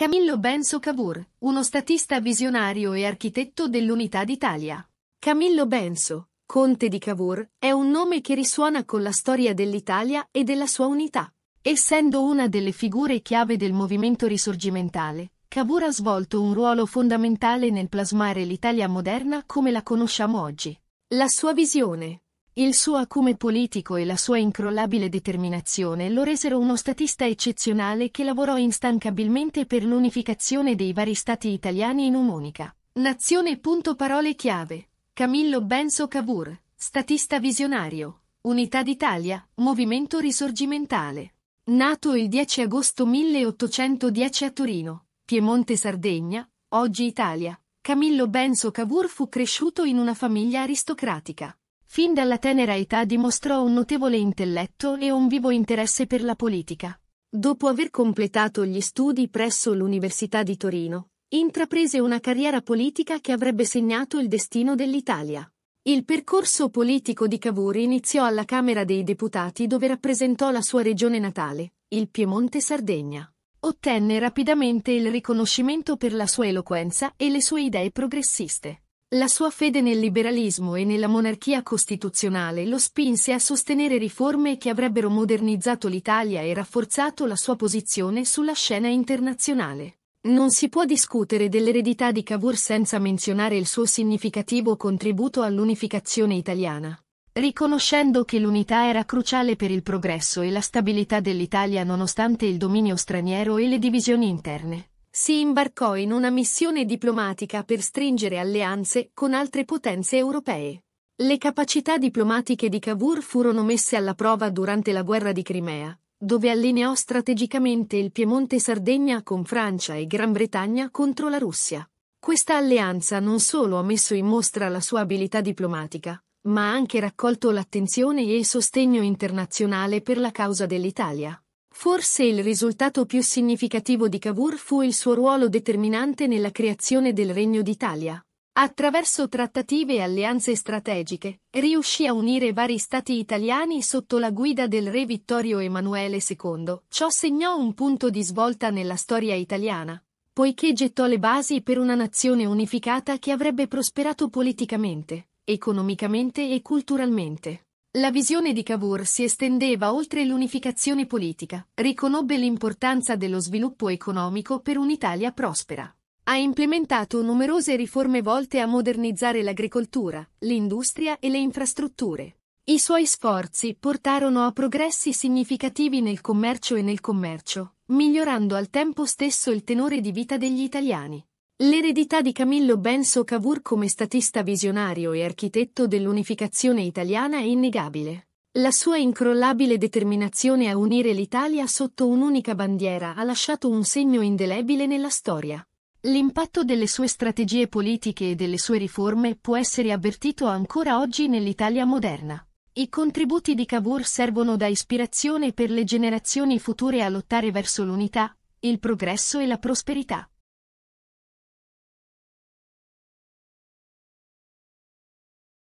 Camillo Benso Cavour, uno statista visionario e architetto dell'Unità d'Italia. Camillo Benso, conte di Cavour, è un nome che risuona con la storia dell'Italia e della sua unità. Essendo una delle figure chiave del movimento risorgimentale, Cavour ha svolto un ruolo fondamentale nel plasmare l'Italia moderna come la conosciamo oggi. La sua visione, il suo acume politico e la sua incrollabile determinazione lo resero uno statista eccezionale che lavorò instancabilmente per l'unificazione dei vari stati italiani in un'unica nazione. Parole chiave. Camillo Benso Cavour, statista visionario. Unità d'Italia, movimento risorgimentale. Nato il 10 agosto 1810 a Torino, Piemonte Sardegna, oggi Italia, Camillo Benso Cavour fu cresciuto in una famiglia aristocratica. Fin dalla tenera età dimostrò un notevole intelletto e un vivo interesse per la politica. Dopo aver completato gli studi presso l'Università di Torino, intraprese una carriera politica che avrebbe segnato il destino dell'Italia. Il percorso politico di Cavour iniziò alla Camera dei Deputati dove rappresentò la sua regione natale, il Piemonte Sardegna. Ottenne rapidamente il riconoscimento per la sua eloquenza e le sue idee progressiste. La sua fede nel liberalismo e nella monarchia costituzionale lo spinse a sostenere riforme che avrebbero modernizzato l'Italia e rafforzato la sua posizione sulla scena internazionale. Non si può discutere dell'eredità di Cavour senza menzionare il suo significativo contributo all'unificazione italiana. Riconoscendo che l'unità era cruciale per il progresso e la stabilità dell'Italia nonostante il dominio straniero e le divisioni interne, si imbarcò in una missione diplomatica per stringere alleanze con altre potenze europee. Le capacità diplomatiche di Cavour furono messe alla prova durante la guerra di Crimea, dove allineò strategicamente il Piemonte-Sardegna con Francia e Gran Bretagna contro la Russia. Questa alleanza non solo ha messo in mostra la sua abilità diplomatica, ma ha anche raccolto l'attenzione e il sostegno internazionale per la causa dell'Italia. Forse il risultato più significativo di Cavour fu il suo ruolo determinante nella creazione del Regno d'Italia. Attraverso trattative e alleanze strategiche, riuscì a unire vari stati italiani sotto la guida del re Vittorio Emanuele II. Ciò segnò un punto di svolta nella storia italiana, poiché gettò le basi per una nazione unificata che avrebbe prosperato politicamente, economicamente e culturalmente. La visione di Cavour si estendeva oltre l'unificazione politica, riconobbe l'importanza dello sviluppo economico per un'Italia prospera. Ha implementato numerose riforme volte a modernizzare l'agricoltura, l'industria e le infrastrutture. I suoi sforzi portarono a progressi significativi nel commercio e nel commercio, migliorando al tempo stesso il tenore di vita degli italiani. L'eredità di Camillo Benso Cavour come statista visionario e architetto dell'unificazione italiana è innegabile. La sua incrollabile determinazione a unire l'Italia sotto un'unica bandiera ha lasciato un segno indelebile nella storia. L'impatto delle sue strategie politiche e delle sue riforme può essere avvertito ancora oggi nell'Italia moderna. I contributi di Cavour servono da ispirazione per le generazioni future a lottare verso l'unità, il progresso e la prosperità.